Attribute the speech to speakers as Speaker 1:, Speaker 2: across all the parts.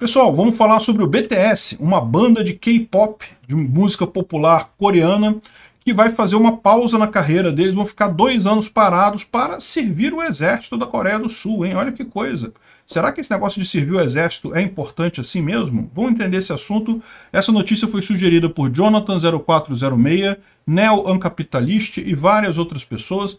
Speaker 1: Pessoal, vamos falar sobre o BTS, uma banda de K-pop, de música popular coreana, que vai fazer uma pausa na carreira deles, vão ficar dois anos parados para servir o exército da Coreia do Sul, hein? Olha que coisa! Será que esse negócio de servir o exército é importante assim mesmo? Vamos entender esse assunto. Essa notícia foi sugerida por Jonathan0406, Neo Ancapitalist e várias outras pessoas.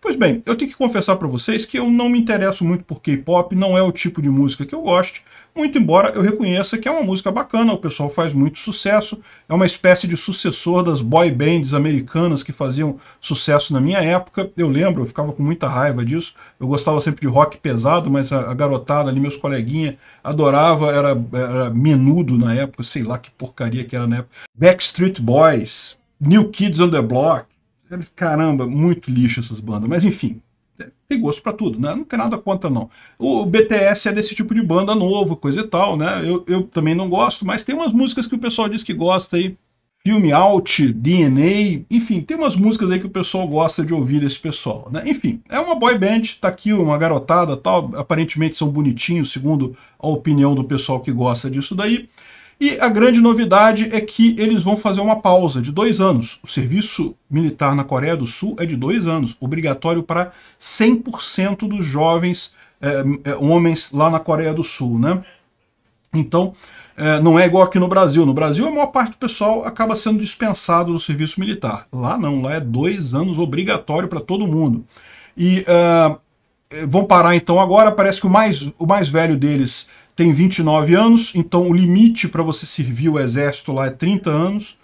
Speaker 1: Pois bem, eu tenho que confessar para vocês que eu não me interesso muito por K-pop, não é o tipo de música que eu gosto, muito embora eu reconheça que é uma música bacana, o pessoal faz muito sucesso, é uma espécie de sucessor das boy bands americanas que faziam sucesso na minha época. Eu lembro, eu ficava com muita raiva disso, eu gostava sempre de rock pesado, mas a, garotada ali, meus coleguinhas, adorava, era, era menudo na época, sei lá que porcaria que era na época. Backstreet Boys, New Kids on the Block, Caramba, muito lixo essas bandas. Mas enfim, tem gosto para tudo, né? Não tem nada contra, não. O BTS é desse tipo de banda novo, coisa e tal, né? Eu, eu também não gosto, mas tem umas músicas que o pessoal diz que gosta aí. Filme Out, DNA, enfim, tem umas músicas aí que o pessoal gosta de ouvir desse pessoal, né? Enfim, é uma boy band, tá aqui uma garotada tal, aparentemente são bonitinhos, segundo a opinião do pessoal que gosta disso daí. E a grande novidade é que eles vão fazer uma pausa de dois anos. O serviço militar na Coreia do Sul é de dois anos, obrigatório para 100% dos jovens é, é, homens lá na Coreia do Sul, né? Então, é, não é igual aqui no Brasil. No Brasil, a maior parte do pessoal acaba sendo dispensado do serviço militar. Lá não, lá é dois anos obrigatório para todo mundo. E uh, vão parar então agora, parece que o mais, o mais velho deles tem 29 anos, então o limite para você servir o exército lá é 30 anos.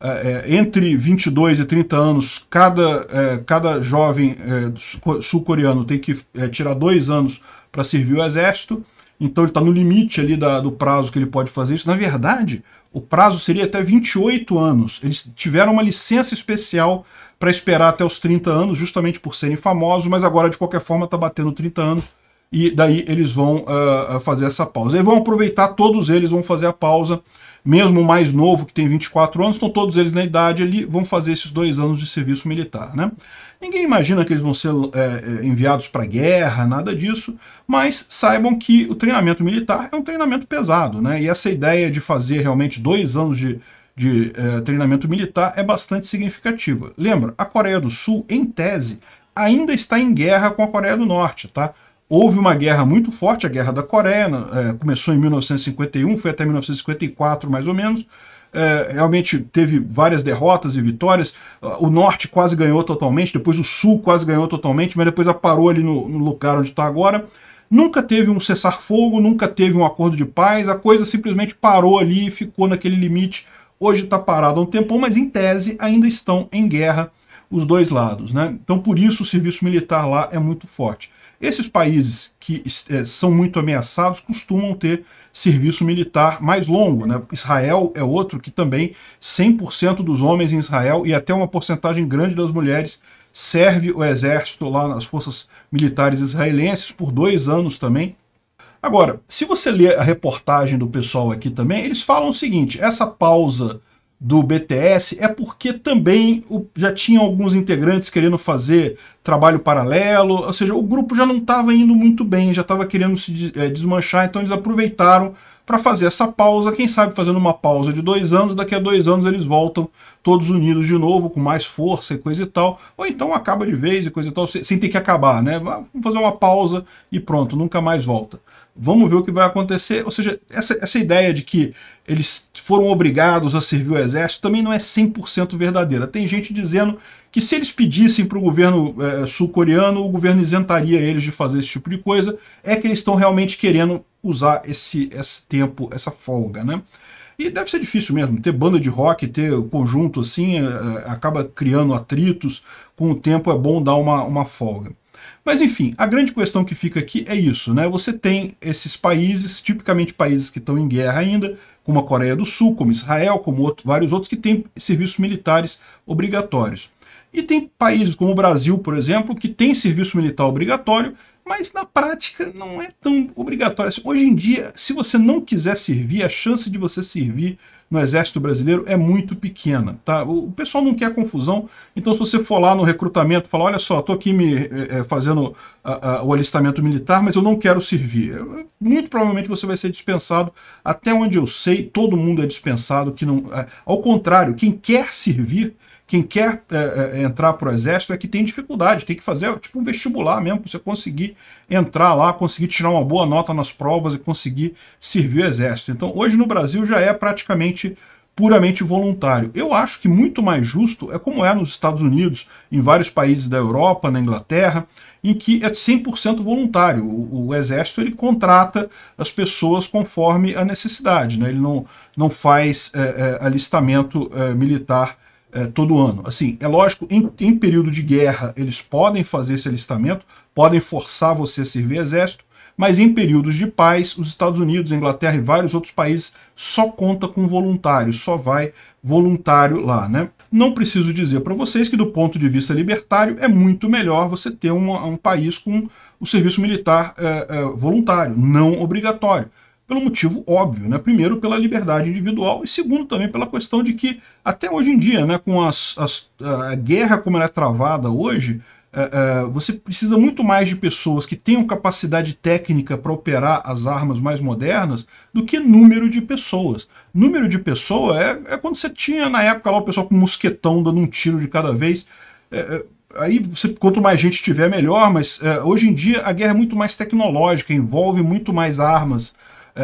Speaker 1: É, é, entre 22 e 30 anos, cada, é, cada jovem é, sul-coreano tem que é, tirar dois anos para servir o exército, então ele está no limite ali da, do prazo que ele pode fazer isso. Na verdade, o prazo seria até 28 anos. Eles tiveram uma licença especial para esperar até os 30 anos, justamente por serem famosos, mas agora de qualquer forma está batendo 30 anos, e daí eles vão uh, fazer essa pausa. E vão aproveitar, todos eles vão fazer a pausa, mesmo o mais novo, que tem 24 anos, estão todos eles na idade ali, vão fazer esses dois anos de serviço militar. Né? Ninguém imagina que eles vão ser é, enviados para guerra, nada disso, mas saibam que o treinamento militar é um treinamento pesado, né? e essa ideia de fazer realmente dois anos de, de é, treinamento militar é bastante significativa. Lembra, a Coreia do Sul, em tese, ainda está em guerra com a Coreia do Norte, tá? houve uma guerra muito forte, a Guerra da Coreia, é, começou em 1951, foi até 1954 mais ou menos, é, realmente teve várias derrotas e vitórias, o norte quase ganhou totalmente, depois o sul quase ganhou totalmente, mas depois parou ali no, no lugar onde está agora, nunca teve um cessar-fogo, nunca teve um acordo de paz, a coisa simplesmente parou ali e ficou naquele limite. Hoje está parado há um tempão, mas em tese ainda estão em guerra os dois lados. Né? Então por isso o serviço militar lá é muito forte. Esses países que é, são muito ameaçados costumam ter serviço militar mais longo. Né? Israel é outro que também 100% dos homens em Israel e até uma porcentagem grande das mulheres serve o exército lá nas forças militares israelenses por dois anos também. Agora, se você ler a reportagem do pessoal aqui também, eles falam o seguinte, essa pausa do BTS é porque também o, já tinha alguns integrantes querendo fazer trabalho paralelo, ou seja, o grupo já não estava indo muito bem, já estava querendo se é, desmanchar, então eles aproveitaram para fazer essa pausa, quem sabe fazendo uma pausa de dois anos, daqui a dois anos eles voltam todos unidos de novo, com mais força e coisa e tal, ou então acaba de vez e coisa e tal, sem ter que acabar, né? Vamos fazer uma pausa e pronto, nunca mais volta. Vamos ver o que vai acontecer. Ou seja, essa, essa ideia de que eles foram obrigados a servir o exército também não é 100% verdadeira. Tem gente dizendo que se eles pedissem para o governo é, sul-coreano, o governo isentaria eles de fazer esse tipo de coisa. É que eles estão realmente querendo usar esse, esse tempo, essa folga, né? E deve ser difícil mesmo, ter banda de rock, ter conjunto assim, eh, eh, acaba criando atritos, com o tempo é bom dar uma, uma folga. Mas enfim, a grande questão que fica aqui é isso, né? Você tem esses países, tipicamente países que estão em guerra ainda, como a Coreia do Sul, como Israel, como outro, vários outros que têm serviços militares obrigatórios. E tem países como o Brasil, por exemplo, que tem serviço militar obrigatório, mas na prática não é tão obrigatório. Hoje em dia, se você não quiser servir, a chance de você servir no Exército Brasileiro é muito pequena. Tá? O pessoal não quer confusão, então se você for lá no recrutamento e falar, olha só, estou aqui me é, fazendo a, a, o alistamento militar, mas eu não quero servir. Muito provavelmente você vai ser dispensado. Até onde eu sei, todo mundo é dispensado. Que não, é, ao contrário, quem quer servir, quem quer é, é entrar para o exército é que tem dificuldade, tem que fazer é, tipo um vestibular mesmo, para você conseguir entrar lá, conseguir tirar uma boa nota nas provas e conseguir servir o exército. Então, hoje no Brasil já é praticamente puramente voluntário. Eu acho que muito mais justo é como é nos Estados Unidos, em vários países da Europa, na Inglaterra, em que é 100% voluntário. O, o, exército ele contrata as pessoas conforme a necessidade, né? ele não, não faz é, é, alistamento é, militar é, todo ano. Assim, é lógico, em, em período de guerra eles podem fazer esse alistamento, podem forçar você a servir exército, mas em períodos de paz, os Estados Unidos, a Inglaterra e vários outros países só conta com voluntários, só vai voluntário lá, né? Não preciso dizer para vocês que do ponto de vista libertário é muito melhor você ter um, um país com o serviço militar é, é, voluntário, não obrigatório pelo motivo óbvio, né? Primeiro, pela liberdade individual e segundo também pela questão de que até hoje em dia, né, com as, as, a guerra como ela é travada hoje, é, é, você precisa muito mais de pessoas que tenham capacidade técnica para operar as armas mais modernas do que número de pessoas. Número de pessoa é, é quando você tinha na época lá o pessoal com mosquetão dando um tiro de cada vez. É, é aí você, quanto mais gente tiver, melhor, mas é, hoje em dia a guerra é muito mais tecnológica, envolve muito mais armas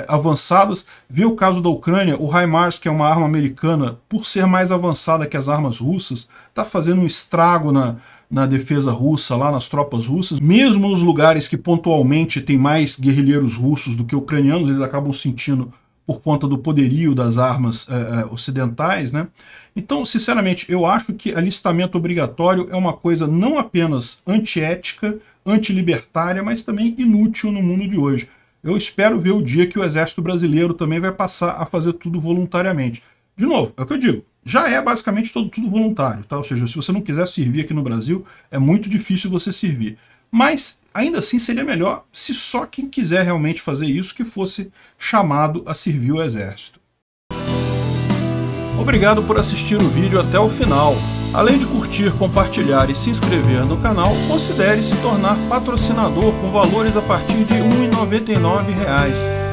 Speaker 1: avançadas. Vê o caso da Ucrânia, o HIMARS, que é uma arma americana, por ser mais avançada que as armas russas, está fazendo um estrago na, na defesa russa, lá nas tropas russas. Mesmo nos lugares que pontualmente tem mais guerrilheiros russos do que ucranianos, eles acabam sentindo por conta do poderio das armas eh, eh, ocidentais. Né? Então, sinceramente, eu acho que alistamento obrigatório é uma coisa não apenas antiética, antilibertária, mas também inútil no mundo de hoje. Eu espero ver o dia que o Exército Brasileiro também vai passar a fazer tudo voluntariamente. De novo, é o que eu digo, já é basicamente todo, tudo voluntário, tá? Ou seja, se você não quiser servir aqui no Brasil, é muito difícil você servir. Mas, ainda assim, seria melhor se só quem quiser realmente fazer isso que fosse chamado a servir o exército. Obrigado por assistir o vídeo até o final. Além de curtir, compartilhar e se inscrever no canal, considere se tornar patrocinador com valores a partir de R$ 1,99